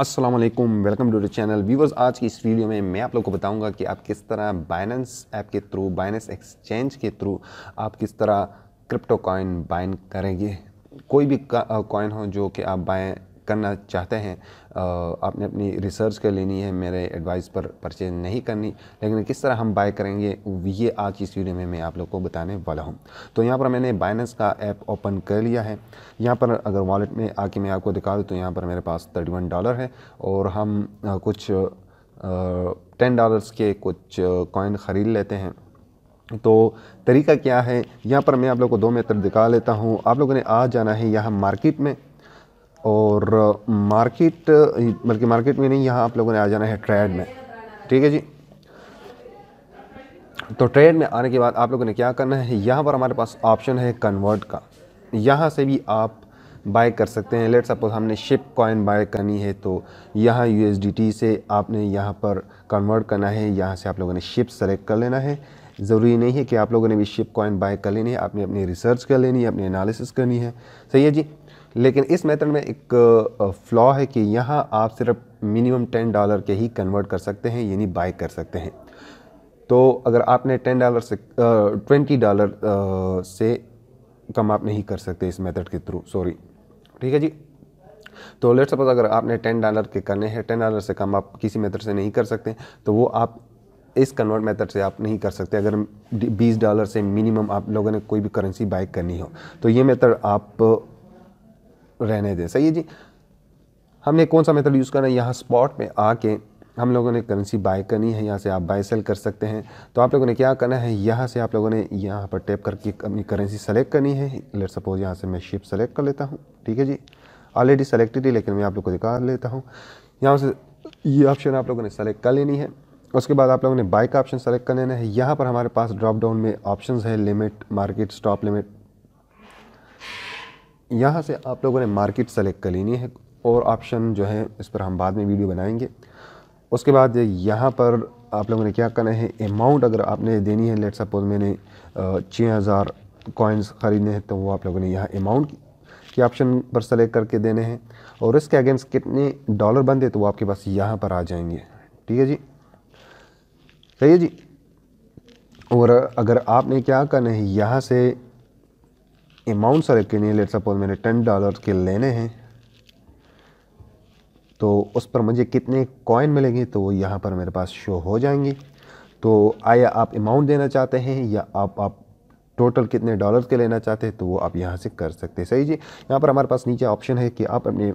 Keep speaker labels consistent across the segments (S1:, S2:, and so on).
S1: अस्सलाम वालेकुम welcome to the channel viewers आज की इस वीडियो में मैं आप लोग को बताऊंगा कि आप किस तरह बाइनेंस ऐप के थ्रू बाइनेंस एक्सचेंज के थ्रू आप किस तरह क्रिप्टो कॉइन बाइन करेंगे कोई भी कॉइन हो जो कि आप बाएँ करना चाहते हैं आपने अपनी रिसर्च कर लेनी है मेरे एडवाइस पर परचेज नहीं करनी लेकिन किस तरह हम बाय करेंगे ये आज इस वीडियो में मैं आप लोग को बताने वाला हूँ तो यहाँ पर मैंने बाइनेंस का ऐप ओपन कर लिया है यहाँ पर अगर वॉलेट में आके मैं आपको दिखा दूँ तो यहाँ पर मेरे पास थर्टी डॉलर है और हम कुछ टेन डॉलर्स के कुछ कॉइन ख़रीद लेते हैं तो तरीका क्या है यहाँ पर मैं आप लोग को दो मेथड दिखा लेता हूँ आप लोगों ने आ जाना है यहाँ मार्केट में और मार्केट बल्कि मार्केट में नहीं यहाँ आप लोगों ने आ जाना है ट्रेड में ठीक है जी तो ट्रेड में आने के बाद आप लोगों ने क्या करना है यहाँ पर हमारे पास ऑप्शन है कन्वर्ट का यहाँ से भी आप बाय कर सकते हैं लेट सपोज हमने शिप कॉइन बाय करनी है तो यहाँ यू से आपने यहाँ पर कन्वर्ट करना है यहाँ से आप लोगों ने शिप सेलेक्ट कर लेना है ज़रूरी नहीं है कि आप लोगों ने भी शिप कॉइन बाय कर लेनी है आपने अपनी रिसर्च कर लेनी है अपनी एनालिसिस करनी है सही है जी लेकिन इस मेथड में एक फ्लॉ है कि यहाँ आप सिर्फ मिनिमम टेन डॉलर के ही कन्वर्ट कर सकते हैं यानी बाई कर सकते हैं तो अगर आपने टेन डॉलर से ट्वेंटी डॉलर से कम आप नहीं कर सकते इस मेथड के थ्रू सॉरी ठीक है जी तो लेट सपोज अगर आपने टेन डॉलर के करने हैं टेन डॉलर से कम आप किसी मेथड से नहीं कर सकते तो वो आप इस कन्वर्ट मेथड से आप नहीं कर सकते अगर बीस डॉलर से मिनिमम आप लोगों ने कोई भी करेंसी बाय करनी हो तो ये मेथड आप रहने दें सही है जी हमने कौन सा मेथड यूज़ करना है यहाँ स्पॉट में आके हम लोगों ने करेंसी बाय करनी है यहाँ से आप बाय सेल कर सकते हैं तो आप लोगों ने क्या करना है यहाँ से आप लोगों ने यहाँ पर टैप करके अपनी करेंसी सेलेक्ट करनी है लेट सपोज यहाँ से मैं शिप सेलेक्ट कर लेता हूँ ठीक है जी ऑलरेडी सेलेक्टेड है लेकिन मैं आप लोग को दिखा लेता हूँ यहाँ से ये ऑप्शन आप लोगों ने सेलेक्ट कर लेनी है उसके बाद आप लोगों ने बाइक का ऑप्शन सेलेक्ट कर लेना है यहाँ पर हमारे पास ड्रॉप डाउन में ऑप्शन है लिमिट मार्केट स्टॉप लिमिट यहाँ से आप लोगों ने मार्केट सेलेक्ट कर लेनी है और ऑप्शन जो है इस पर हम बाद में वीडियो बनाएंगे उसके बाद यहाँ पर आप लोगों ने क्या करना है अमाउंट अगर आपने देनी है लेट सपोज मैंने छः हज़ार कॉइन्स ख़रीदने हैं तो वो आप लोगों ने यहाँ अमाउंट के ऑप्शन पर सेलेक्ट करके देने हैं और इसके अगेंस्ट कितने डॉलर बनते तो वो आपके पास यहाँ पर आ जाएंगे ठीक है जी सही है जी और अगर आपने क्या करना है यहाँ से अमाउंट सेलेक्ट के है लेट सपोज मैंने टेन डॉलर के लेने हैं तो उस पर मुझे कितने कॉइन मिलेंगे तो वो यहाँ पर मेरे पास शो हो जाएंगे तो आया आप अमाउंट देना चाहते हैं या आप आप टोटल कितने डॉलर के लेना चाहते हैं तो वो आप यहाँ से कर सकते हैं सही जी यहाँ पर हमारे पास नीचे ऑप्शन है कि आप अपने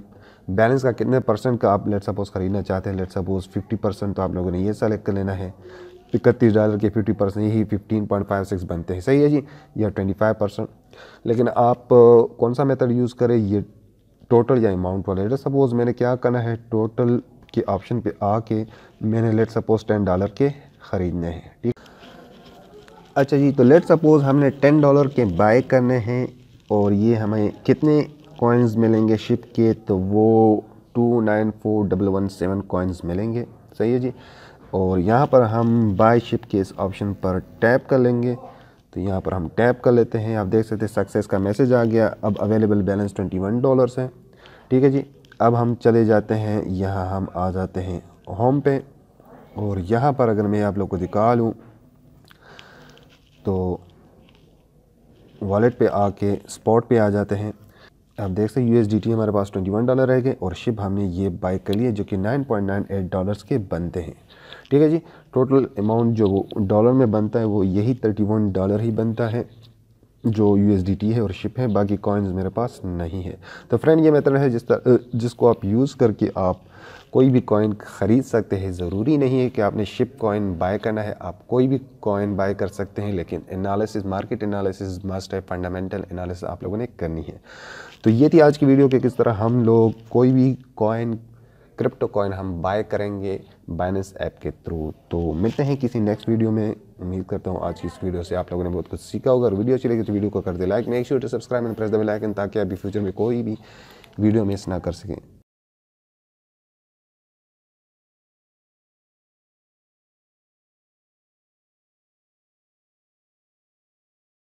S1: बैलेंस का कितने परसेंट का आप लेट सपोज ख़रीदना चाहते हैं लेट सपोज 50 परसेंट तो आप लोगों ने ये सेलेक्ट कर लेना है इकतीस डॉलर के फिफ्टी परसेंट यही फिफ्टीन पॉइंट फाइव सिक्स बनते हैं सही है जी या ट्वेंटी फाइव परसेंट लेकिन आप कौन सा मेथड यूज़ करें ये टोटल या अमाउंट वाले लेट सपोज़ मैंने क्या करना है टोटल के ऑप्शन पे आके मैंने लेट सपोज़ टेन डॉलर के ख़रीदने हैं ठीक अच्छा जी तो लेट सपोज़ हमने टेन डॉलर के बाय करने हैं और ये हमें कितने कॉइन्स मिलेंगे शिप के तो वो two nine four double one seven coins मिलेंगे सही है जी और यहाँ पर हम बाय शिप के इस ऑप्शन पर टैप कर लेंगे तो यहाँ पर हम टैप कर लेते हैं आप देख सकते हैं सक्सेस का मैसेज आ गया अब available balance twenty one dollars है ठीक है जी अब हम चले जाते हैं यहाँ हम आ जाते हैं होम पे और यहाँ पर अगर मैं आप लोग को दिखा लूँ तो वॉलेट पे आके स्पॉट पे आ जाते हैं आप देख सकते यू हमारे पास 21 डॉलर रह गए और शिप हमने ये बाइक कर लिए जो कि 9.98 डॉलर्स के बनते हैं ठीक है जी टोटल अमाउंट जो डॉलर में बनता है वो यही 31 डॉलर ही बनता है जो यू है और शिप है बाकी कॉइन्स मेरे पास नहीं है तो फ्रेंड ये मेथड है जिस जिसको आप यूज़ करके आप कोई भी कॉइन ख़रीद सकते हैं ज़रूरी नहीं है कि आपने शिप कॉइन बाय करना है आप कोई भी कॉइन बाय कर सकते हैं लेकिन एनालिसिस मार्केट एनालिसिस मस्ट है फंडामेंटल एनालिसिस आप लोगों ने करनी है तो ये थी आज की वीडियो कि किस तरह हम लोग कोई भी कॉइन क्रिप्टो कॉइन हम बाय करेंगे बाइनेंस ऐप के थ्रू तो मिलते हैं किसी नेक्स्ट वीडियो में उम्मीद करता हूँ आज की इस वीडियो से आप लोगों ने बहुत कुछ सीखा होगा और वीडियो अच्छी लगी तो वीडियो को कर दे like make sure to subscribe and press the bell icon ताकि अभी फ्यूचर में कोई भी वीडियो मिस ना कर सकें